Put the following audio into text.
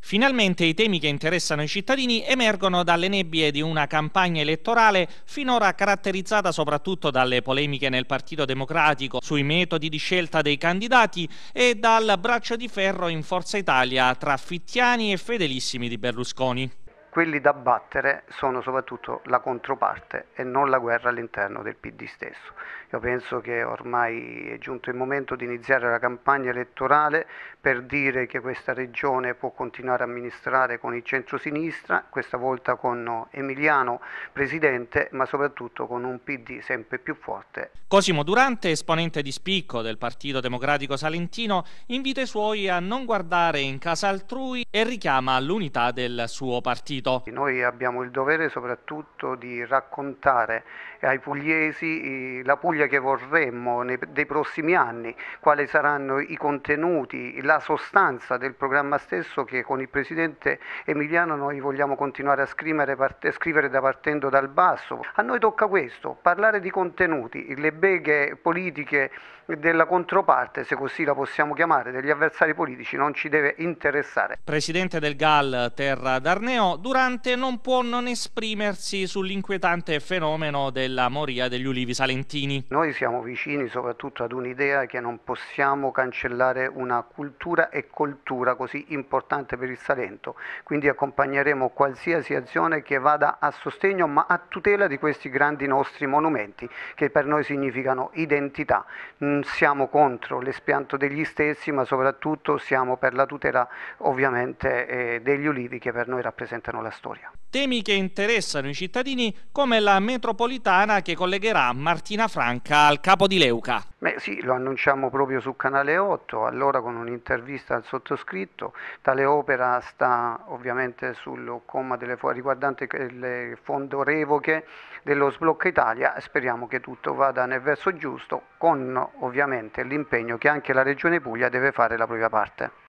Finalmente i temi che interessano i cittadini emergono dalle nebbie di una campagna elettorale finora caratterizzata soprattutto dalle polemiche nel Partito Democratico sui metodi di scelta dei candidati e dal braccio di ferro in Forza Italia tra Fittiani e fedelissimi di Berlusconi quelli da battere sono soprattutto la controparte e non la guerra all'interno del PD stesso. Io penso che ormai è giunto il momento di iniziare la campagna elettorale per dire che questa regione può continuare a amministrare con il centro-sinistra, questa volta con Emiliano presidente, ma soprattutto con un PD sempre più forte. Cosimo Durante, esponente di spicco del Partito Democratico Salentino, invita i suoi a non guardare in casa altrui e richiama all'unità del suo partito partito. Noi abbiamo il dovere soprattutto di raccontare ai pugliesi eh, la Puglia che vorremmo nei, dei prossimi anni, quali saranno i contenuti, la sostanza del programma stesso che con il Presidente Emiliano noi vogliamo continuare a scrivere, parte, scrivere da partendo dal basso. A noi tocca questo, parlare di contenuti, le beghe politiche della controparte, se così la possiamo chiamare, degli avversari politici non ci deve interessare. Presidente del GAL Terra d'Arneo, durante durante non può non esprimersi sull'inquietante fenomeno della moria degli ulivi salentini. Noi siamo vicini soprattutto ad un'idea che non possiamo cancellare una cultura e coltura così importante per il Salento, quindi accompagneremo qualsiasi azione che vada a sostegno ma a tutela di questi grandi nostri monumenti che per noi significano identità. Mm, siamo contro l'espianto degli stessi ma soprattutto siamo per la tutela ovviamente eh, degli ulivi che per noi rappresentano cambiano la storia. Temi che interessano i cittadini come la metropolitana che collegherà Martina Franca al capo di Leuca. Beh sì, lo annunciamo proprio su Canale 8, allora con un'intervista al sottoscritto. Tale opera sta ovviamente sul comma delle, riguardante il fondo revoche dello Sblocca Italia. Speriamo che tutto vada nel verso giusto con ovviamente l'impegno che anche la Regione Puglia deve fare la propria parte.